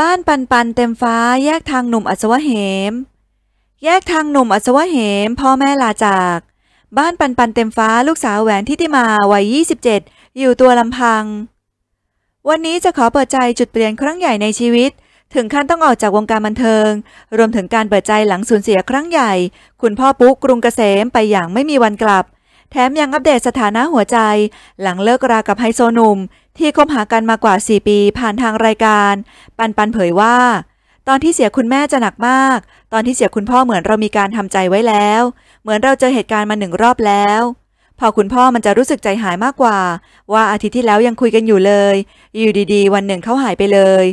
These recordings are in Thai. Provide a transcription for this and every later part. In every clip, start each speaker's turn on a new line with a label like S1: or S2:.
S1: บ้านปันปันเต็มฟ้าแยกทางหนุ่มอัศวะเหม แยกทางหนุ่มอัศวะเหมพ่อแม่ลาจาก บ้านปันปันเต็มฟ้าลูกสาวแหวนทิติมาวัย27 อยู่ตัวลำพัง วันนี้จะขอเปิดใจจุดเปลี่ยนครั้งใหญ่ในชีวิต ถึงขั้นต้องออกจากวงการบันเทิง รวมถึงการเปิดใจหลังสูญเสียครั้งใหญ่ คุณพ่อปุ๊กกรุงเกษมไปอย่างไม่มีวันกลับแถมยังอัปเดตสถานะหัวใจ หลังเลิกรากับไฮโซหนุ่มที่คบหากันมากว่า 4 ปี ผ่านทางรายการ ปันปันเผยว่า ตอนที่เสียคุณแม่จะหนักมาก ตอนที่เสียคุณพ่อเหมือนเรามีการทำใจไว้แล้ว เหมือนเราเจอเหตุการณ์มาหนึ่งรอบแล้ว พอคุณพ่อมันจะรู้สึกใจหายมากกว่า ว่าอาทิตย์ที่แล้วยังคุยกันอยู่เลยอยู่ดีๆวันหนึ่งเขาหายไปเลย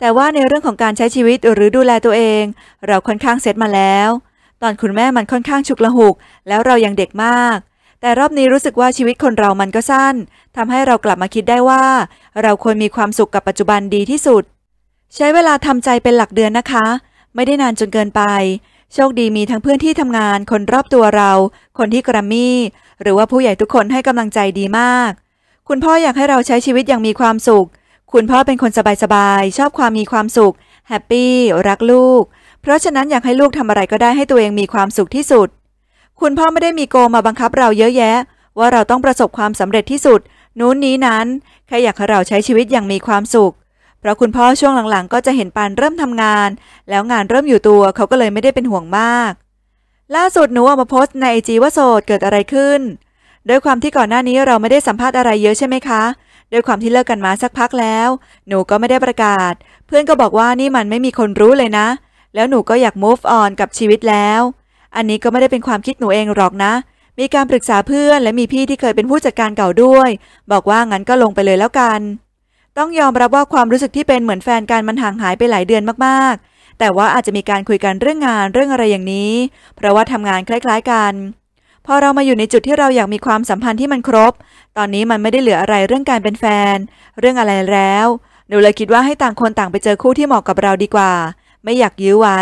S1: แต่ว่าในเรื่องของการใช้ชีวิตหรือดูแลตัวเอง เราค่อนข้างเซตมาแล้ว ตอนคุณแม่มันค่อนข้างฉุกละหุกแล้วเรายังเด็กมากแต่รอบนี้รู้สึกว่าชีวิตคนเรามันก็สั้น ทำให้เรากลับมาคิดได้ว่า เราควรมีความสุขกับปัจจุบันดีที่สุด ใช้เวลาทำใจเป็นหลักเดือนนะคะ ไม่ได้นานจนเกินไป โชคดีมีทั้งเพื่อนที่ทำงานคนรอบตัวเรา คนที่กรมมี่ หรือว่าผู้ใหญ่ทุกคนให้กำลังใจดีมาก คุณพ่ออยากให้เราใช้ชีวิตอย่างมีความสุข คุณพ่อเป็นคนสบายๆ ชอบความมีความสุขแฮปปี้รักลูก เพราะฉะนั้นอยากให้ลูกทำอะไรก็ได้ให้ตัวเองมีความสุขที่สุดคุณพ่อไม่ได้มีโกมาบังคับเราเยอะแยะ ว่าเราต้องประสบความสำเร็จที่สุด นู้นนี้นั้น แค่อยากให้เราใช้ชีวิตอย่างมีความสุข เพราะคุณพ่อช่วงหลังๆ ก็จะเห็นปานเริ่มทำงาน แล้วงานเริ่มอยู่ตัวเขาก็เลยไม่ได้เป็นห่วงมาก ล่าสุดหนูออกมาโพสต์ในไอจีว่าโสดเกิดอะไรขึ้นด้วยความที่ก่อนหน้านี้เราไม่ได้สัมภาษณ์อะไรเยอะใช่ไหมคะด้วยความที่เลิกกันมาสักพักแล้ว หนูก็ไม่ได้ประกาศ เพื่อนก็บอกว่านี่มันไม่มีคนรู้เลยนะ แล้วหนูก็อยาก move on กับชีวิตแล้วอันนี้ก็ไม่ได้เป็นความคิดหนูเองหรอกนะ มีการปรึกษาเพื่อนและมีพี่ที่เคยเป็นผู้จัดการเก่าด้วย บอกว่างั้นก็ลงไปเลยแล้วกัน ต้องยอมรับว่าความรู้สึกที่เป็นเหมือนแฟนกันมันห่างหายไปหลายเดือนมากๆ แต่ว่าอาจจะมีการคุยกันเรื่องงานเรื่องอะไรอย่างนี้ เพราะว่าทำงานคล้าย ๆ กัน พอเรามาอยู่ในจุดที่เราอยากมีความสัมพันธ์ที่มันครบ ตอนนี้มันไม่ได้เหลืออะไรเรื่องการเป็นแฟน เรื่องอะไรแล้ว หนูเลยคิดว่าให้ต่างคนต่างไปเจอคู่ที่เหมาะกับเราดีกว่า ไม่อยากยื้อไว้